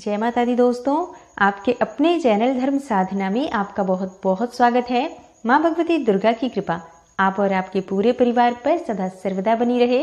जय माता दी दोस्तों आपके अपने चैनल धर्म साधना में आपका बहुत बहुत स्वागत है माँ भगवती दुर्गा की कृपा आप और आपके पूरे परिवार पर सदा सर्वदा बनी रहे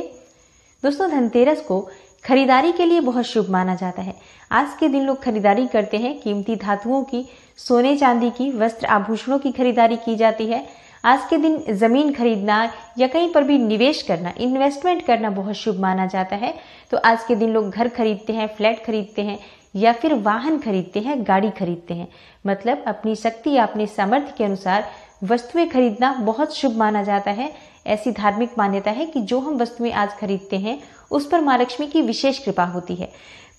दोस्तों धनतेरस को खरीदारी के लिए बहुत शुभ माना जाता है आज के दिन लोग खरीदारी करते हैं कीमती धातुओं की सोने चांदी की वस्त्र आभूषणों की खरीदारी की जाती है आज के दिन ज़मीन खरीदना या कहीं पर भी निवेश करना इन्वेस्टमेंट करना बहुत शुभ माना जाता है तो आज के दिन लोग घर खरीदते हैं फ्लैट खरीदते हैं या फिर वाहन खरीदते हैं गाड़ी खरीदते हैं मतलब अपनी शक्ति या अपने सामर्थ्य के अनुसार वस्तुएं खरीदना बहुत शुभ माना जाता है ऐसी धार्मिक मान्यता है कि जो हम वस्तुएं आज खरीदते हैं उस पर माँ लक्ष्मी की विशेष कृपा होती है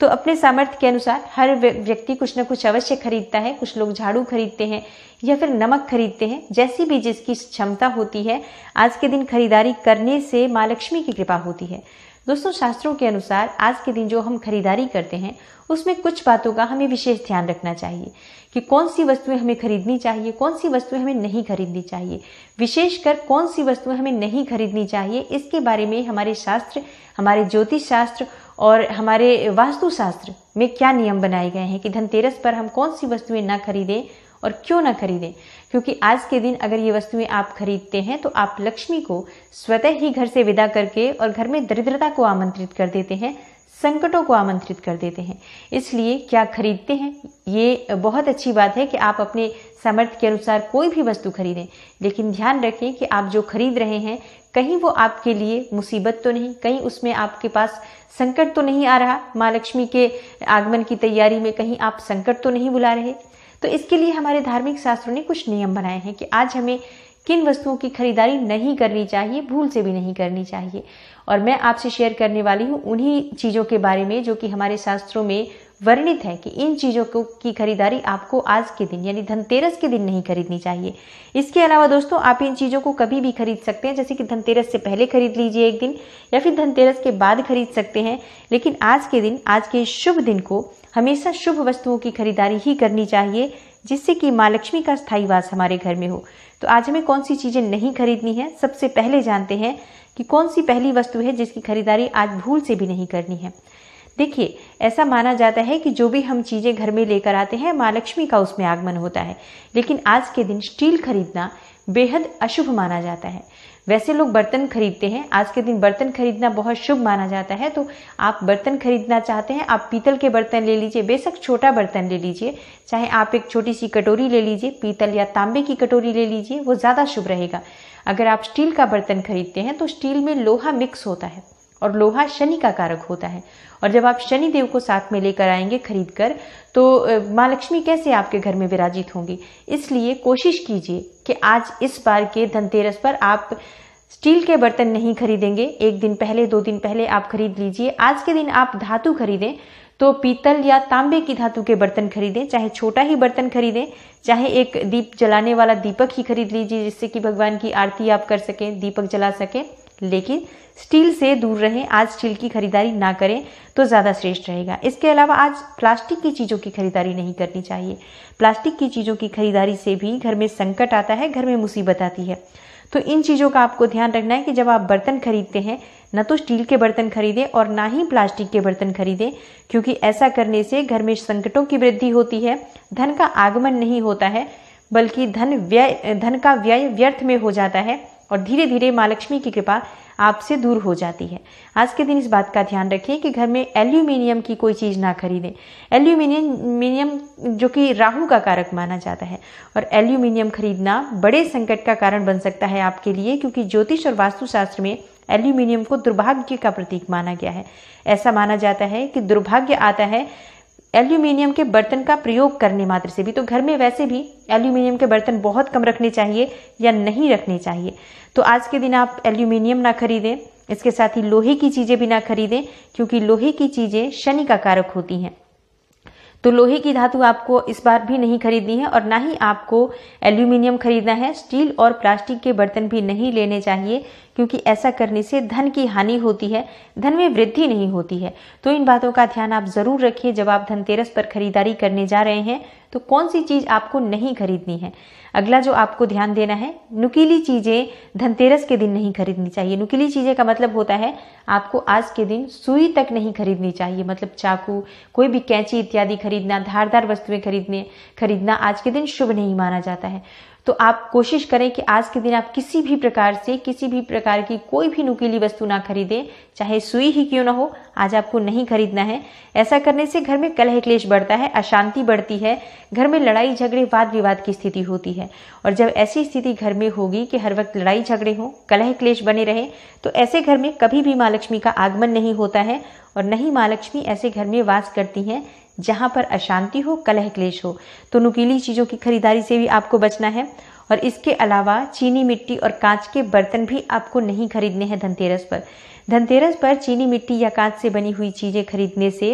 तो अपने सामर्थ्य के अनुसार हर व्यक्ति कुछ ना कुछ अवश्य खरीदता है कुछ लोग झाड़ू खरीदते हैं या फिर नमक खरीदते हैं जैसी भी जिसकी क्षमता होती है आज के दिन खरीदारी करने से माँ लक्ष्मी की कृपा होती है दोस्तों शास्त्रों के अनुसार आज के दिन जो हम खरीदारी करते हैं उसमें कुछ बातों का हमें विशेष ध्यान रखना चाहिए कि कौन सी वस्तुएं हमें खरीदनी चाहिए कौन सी वस्तुएं हमें नहीं खरीदनी चाहिए विशेषकर कौन सी वस्तुएं हमें नहीं खरीदनी चाहिए इसके बारे में हमारे शास्त्र हमारे ज्योतिष शास्त्र और हमारे वास्तुशास्त्र में क्या नियम बनाए गए हैं कि धनतेरस पर हम कौन सी वस्तुएं ना खरीदें और क्यों ना खरीदें क्योंकि आज के दिन अगर ये वस्तुएं आप खरीदते हैं तो आप लक्ष्मी को स्वतः ही घर से विदा करके और घर में दरिद्रता को आमंत्रित कर देते हैं संकटों को आमंत्रित कर देते हैं इसलिए क्या खरीदते हैं ये बहुत अच्छी बात है कि आप अपने सामर्थ्य के अनुसार कोई भी वस्तु खरीदें लेकिन ध्यान रखें कि आप जो खरीद रहे हैं कहीं वो आपके लिए मुसीबत तो नहीं कहीं उसमें आपके पास संकट तो नहीं आ रहा माँ लक्ष्मी के आगमन की तैयारी में कहीं आप संकट तो नहीं बुला रहे तो इसके लिए हमारे धार्मिक शास्त्रों ने कुछ नियम बनाए हैं कि आज हमें किन वस्तुओं की खरीदारी नहीं करनी चाहिए भूल से भी नहीं करनी चाहिए और मैं आपसे शेयर करने वाली हूँ उन्हीं चीज़ों के बारे में जो कि हमारे शास्त्रों में वर्णित है कि इन चीज़ों को की खरीदारी आपको आज के दिन यानी धनतेरस के दिन नहीं खरीदनी चाहिए इसके अलावा दोस्तों आप इन चीज़ों को कभी भी खरीद सकते हैं जैसे कि धनतेरस से पहले खरीद लीजिए एक दिन या फिर धनतेरस के बाद खरीद सकते हैं लेकिन आज के दिन आज के शुभ दिन को हमेशा शुभ वस्तुओं की खरीदारी ही करनी चाहिए जिससे कि माँ लक्ष्मी का स्थायी वास हमारे घर में हो तो आज हमें कौन सी चीज़ें नहीं खरीदनी है सबसे पहले जानते हैं कि कौन सी पहली वस्तु है जिसकी खरीदारी आज भूल से भी नहीं करनी है देखिए ऐसा माना जाता है कि जो भी हम चीज़ें घर में लेकर आते हैं माँ लक्ष्मी का उसमें आगमन होता है लेकिन आज के दिन स्टील खरीदना बेहद अशुभ माना जाता है वैसे लोग बर्तन खरीदते हैं आज के दिन बर्तन खरीदना बहुत शुभ माना जाता है तो आप बर्तन खरीदना चाहते हैं आप पीतल के बर्तन ले लीजिए बेशक छोटा बर्तन ले लीजिए चाहे आप एक छोटी सी कटोरी ले लीजिए पीतल या तांबे की कटोरी ले लीजिए वो ज़्यादा शुभ रहेगा अगर आप स्टील का बर्तन खरीदते हैं तो स्टील में लोहा मिक्स होता है और लोहा शनि का कारक होता है और जब आप शनि देव को साथ में लेकर आएंगे खरीद कर तो माँ लक्ष्मी कैसे आपके घर में विराजित होंगी इसलिए कोशिश कीजिए कि आज इस बार के धनतेरस पर आप स्टील के बर्तन नहीं खरीदेंगे एक दिन पहले दो दिन पहले आप खरीद लीजिए आज के दिन आप धातु खरीदें तो पीतल या तांबे की धातु के बर्तन खरीदें चाहे छोटा ही बर्तन खरीदें चाहे एक दीप जलाने वाला दीपक ही खरीद लीजिए जिससे कि भगवान की आरती आप कर सकें दीपक जला सकें लेकिन स्टील से दूर रहें आज स्टील की खरीदारी ना करें तो ज़्यादा श्रेष्ठ रहेगा इसके अलावा आज प्लास्टिक की चीज़ों की खरीदारी नहीं करनी चाहिए प्लास्टिक की चीज़ों की खरीदारी से भी घर में संकट आता है घर में मुसीबत आती है तो इन चीज़ों का आपको ध्यान रखना है कि जब आप बर्तन खरीदते हैं न तो स्टील के बर्तन खरीदें और ना ही प्लास्टिक के बर्तन खरीदें क्योंकि ऐसा करने से घर में संकटों की वृद्धि होती है धन का आगमन नहीं होता है बल्कि धन व्यय धन का व्यय व्यर्थ में हो जाता है और धीरे धीरे माँ लक्ष्मी की कृपा आपसे दूर हो जाती है आज के दिन इस बात का ध्यान रखिए कि घर में एल्यूमिनियम की कोई चीज़ ना खरीदें एल्यूमिनियम जो कि राहु का कारक माना जाता है और एल्यूमिनियम खरीदना बड़े संकट का कारण बन सकता है आपके लिए क्योंकि ज्योतिष और वास्तुशास्त्र में एल्यूमिनियम को दुर्भाग्य का प्रतीक माना गया है ऐसा माना जाता है कि दुर्भाग्य आता है एल्यूमिनियम के बर्तन का प्रयोग करने मात्र से भी तो घर में वैसे भी एल्यूमिनियम के बर्तन बहुत कम रखने चाहिए या नहीं रखने चाहिए तो आज के दिन आप एल्यूमिनियम ना खरीदें इसके साथ ही लोहे की चीज़ें भी ना खरीदें क्योंकि लोहे की चीज़ें शनि का कारक होती हैं तो लोहे की धातु आपको इस बार भी नहीं खरीदनी है और ना ही आपको एल्यूमिनियम खरीदना है स्टील और प्लास्टिक के बर्तन भी नहीं लेने चाहिए क्योंकि ऐसा करने से धन की हानि होती है धन में वृद्धि नहीं होती है तो इन बातों का ध्यान आप ज़रूर रखिए जब आप धनतेरस पर खरीदारी करने जा रहे हैं तो कौन सी चीज़ आपको नहीं खरीदनी है अगला जो आपको ध्यान देना है नुकीली चीज़ें धनतेरस के दिन नहीं खरीदनी चाहिए नुकीली चीज़ें का मतलब होता है आपको आज के दिन सुई तक नहीं खरीदनी चाहिए मतलब चाकू कोई भी कैंची इत्यादि खरीदना धारदार वस्तुएं खरीदने खरीदना आज के दिन शुभ नहीं माना जाता है तो आप कोशिश करें कि आज के दिन आप किसी भी प्रकार से किसी भी प्रकार की कोई भी नुकीली वस्तु ना खरीदें चाहे सुई ही क्यों ना हो आज आपको नहीं खरीदना है ऐसा करने से घर में कलह क्लेश बढ़ता है अशांति बढ़ती है घर में लड़ाई झगड़े वाद विवाद की स्थिति होती है और जब ऐसी स्थिति घर में होगी कि हर वक्त लड़ाई झगड़े हों कलह क्लेश बने रहे तो ऐसे घर में कभी भी माँ लक्ष्मी का आगमन नहीं होता है और नहीं माँ लक्ष्मी ऐसे घर में वास करती हैं जहाँ पर अशांति हो कलह क्लेश हो तो नुकीली चीज़ों की खरीदारी से भी आपको बचना है और इसके अलावा चीनी मिट्टी और कांच के बर्तन भी आपको नहीं खरीदने हैं धनतेरस पर धनतेरस पर चीनी मिट्टी या कांच से बनी हुई चीज़ें खरीदने से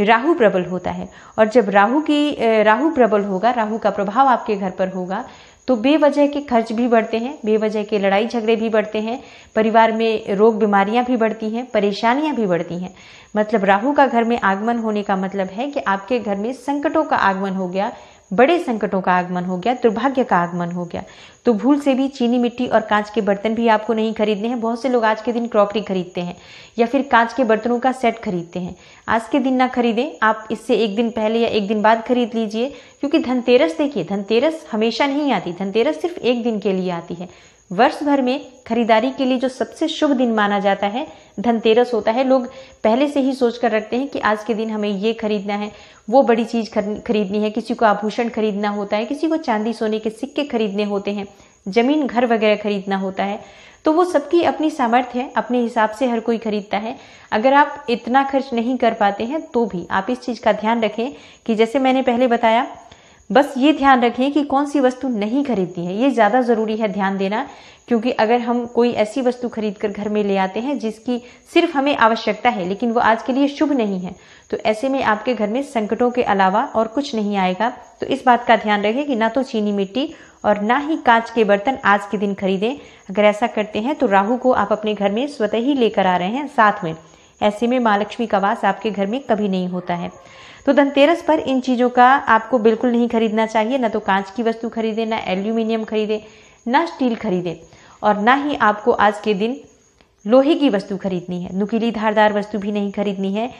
राहु प्रबल होता है और जब राहु की राहु प्रबल होगा राहु का प्रभाव आपके घर पर होगा तो बेवजह के खर्च भी बढ़ते हैं बेवजह के लड़ाई झगड़े भी बढ़ते हैं परिवार में रोग बीमारियां भी बढ़ती हैं परेशानियां भी बढ़ती हैं मतलब राहु का घर में आगमन होने का मतलब है कि आपके घर में संकटों का आगमन हो गया बड़े संकटों का आगमन हो गया दुर्भाग्य का आगमन हो गया तो भूल से भी चीनी मिट्टी और कांच के बर्तन भी आपको नहीं खरीदने हैं बहुत से लोग आज के दिन क्रॉकरी खरीदते हैं या फिर कांच के बर्तनों का सेट खरीदते हैं आज के दिन ना खरीदें आप इससे एक दिन पहले या एक दिन बाद खरीद लीजिए क्योंकि धनतेरस देखिए धनतेरस हमेशा नहीं आती धनतेरस सिर्फ एक दिन के लिए आती है वर्ष भर में खरीदारी के लिए जो सबसे शुभ दिन माना जाता है धनतेरस होता है लोग पहले से ही सोच कर रखते हैं कि आज के दिन हमें ये खरीदना है वो बड़ी चीज़ खरीदनी है किसी को आभूषण खरीदना होता है किसी को चांदी सोने के सिक्के खरीदने होते हैं ज़मीन घर वगैरह खरीदना होता है तो वो सबकी अपनी सामर्थ्य है अपने हिसाब से हर कोई खरीदता है अगर आप इतना खर्च नहीं कर पाते हैं तो भी आप इस चीज़ का ध्यान रखें कि जैसे मैंने पहले बताया बस ये ध्यान रखें कि कौन सी वस्तु नहीं खरीदनी है ये ज़्यादा ज़रूरी है ध्यान देना क्योंकि अगर हम कोई ऐसी वस्तु खरीद कर घर में ले आते हैं जिसकी सिर्फ हमें आवश्यकता है लेकिन वो आज के लिए शुभ नहीं है तो ऐसे में आपके घर में संकटों के अलावा और कुछ नहीं आएगा तो इस बात का ध्यान रखें कि ना तो चीनी मिट्टी और ना ही कांच के बर्तन आज के दिन खरीदें अगर ऐसा करते हैं तो राहु को आप अपने घर में स्वतः ही लेकर आ रहे हैं साथ में ऐसे में माँ लक्ष्मी का वास आपके घर में कभी नहीं होता है तो धनतेरस पर इन चीज़ों का आपको बिल्कुल नहीं खरीदना चाहिए ना तो कांच की वस्तु खरीदें ना एल्यूमिनियम खरीदें ना स्टील खरीदें और ना ही आपको आज के दिन लोहे की वस्तु खरीदनी है नुकीली धारदार वस्तु भी नहीं खरीदनी है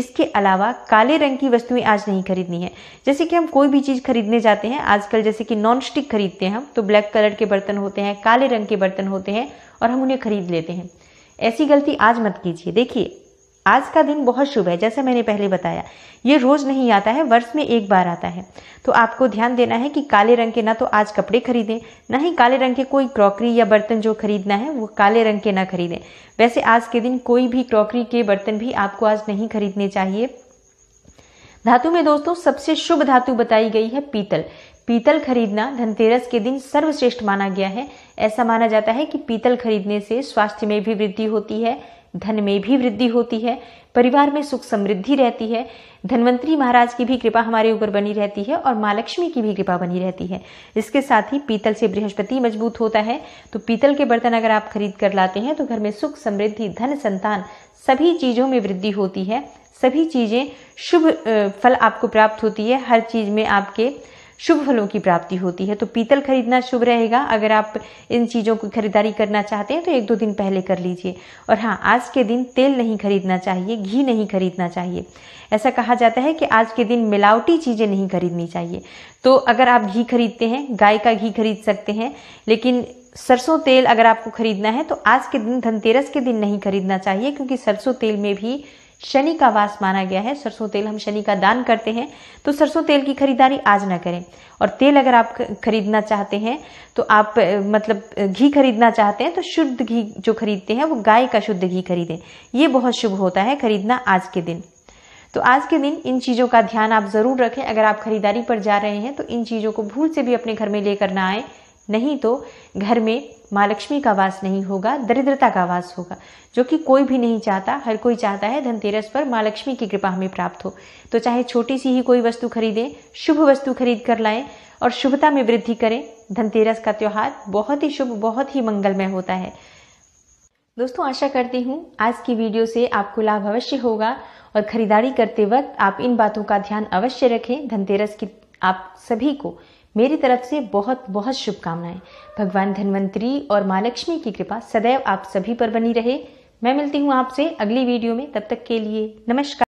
इसके अलावा काले रंग की वस्तुएं आज नहीं खरीदनी है जैसे कि हम कोई भी चीज़ खरीदने जाते हैं आजकल जैसे कि नॉन स्टिक खरीदते हैं हम तो ब्लैक कलर के बर्तन होते हैं काले रंग के बर्तन होते हैं और हम उन्हें खरीद लेते हैं ऐसी गलती आज मत कीजिए देखिए आज का दिन बहुत शुभ है जैसे मैंने पहले बताया ये रोज नहीं आता है वर्ष में एक बार आता है तो आपको ध्यान देना है कि काले रंग के ना तो आज कपड़े खरीदें ना ही काले रंग के कोई क्रॉकरी या बर्तन जो खरीदना है वो काले रंग के ना खरीदें वैसे आज के दिन कोई भी क्रॉकरी के बर्तन भी आपको आज नहीं खरीदने चाहिए धातु में दोस्तों सबसे शुभ धातु बताई गई है पीतल पीतल खरीदना धनतेरस के दिन सर्वश्रेष्ठ माना गया है ऐसा माना जाता है कि पीतल खरीदने से स्वास्थ्य में भी वृद्धि होती है धन में भी वृद्धि होती है परिवार में सुख समृद्धि रहती है धनवंतरी महाराज की भी कृपा हमारे ऊपर बनी रहती है और माँ लक्ष्मी की भी कृपा बनी रहती है इसके साथ ही पीतल से बृहस्पति मजबूत होता है तो पीतल के बर्तन अगर आप खरीद कर लाते हैं तो घर में सुख समृद्धि धन संतान सभी चीज़ों में वृद्धि होती है सभी चीज़ें शुभ फल आपको प्राप्त होती है हर चीज़ में आपके शुभ फलों की प्राप्ति होती है तो पीतल खरीदना शुभ रहेगा अगर आप इन चीज़ों की खरीदारी करना चाहते हैं तो एक दो दिन पहले कर लीजिए और हाँ आज के दिन तेल नहीं खरीदना चाहिए घी नहीं खरीदना चाहिए ऐसा कहा जाता है कि आज के दिन मिलावटी चीज़ें नहीं खरीदनी चाहिए तो अगर आप घी खरीदते हैं गाय का घी खरीद सकते हैं लेकिन सरसों तेल अगर आपको खरीदना है तो आज के दिन धनतेरस के दिन नहीं खरीदना चाहिए क्योंकि सरसों तेल में भी शनि का वास माना गया है सरसों तेल हम शनि का दान करते हैं तो सरसों तेल की खरीदारी आज ना करें और तेल अगर आप खरीदना चाहते हैं तो आप मतलब घी खरीदना चाहते हैं तो शुद्ध घी जो खरीदते हैं वो गाय का शुद्ध घी खरीदें ये बहुत शुभ होता है खरीदना आज के दिन तो आज के दिन इन चीज़ों का ध्यान आप ज़रूर रखें अगर आप खरीदारी पर जा रहे हैं तो इन चीज़ों को भूल से भी अपने घर में लेकर ना आए नहीं तो घर में माँ लक्ष्मी का वास नहीं होगा दरिद्रता का वास होगा जो कि कोई भी नहीं चाहता हर कोई चाहता है धनतेरस पर माँ लक्ष्मी की कृपा हमें प्राप्त हो तो चाहे छोटी सी ही कोई वस्तु खरीदें शुभ वस्तु खरीद कर लाए और शुभता में वृद्धि करें धनतेरस का त्यौहार बहुत ही शुभ बहुत ही मंगलमय होता है दोस्तों आशा करती हूँ आज की वीडियो से आपको लाभ अवश्य होगा और खरीदारी करते वक्त आप इन बातों का ध्यान अवश्य रखें धनतेरस की आप सभी को मेरी तरफ से बहुत बहुत शुभकामनाएं भगवान धन्वंतरी और माँ लक्ष्मी की कृपा सदैव आप सभी पर बनी रहे मैं मिलती हूँ आपसे अगली वीडियो में तब तक के लिए नमस्कार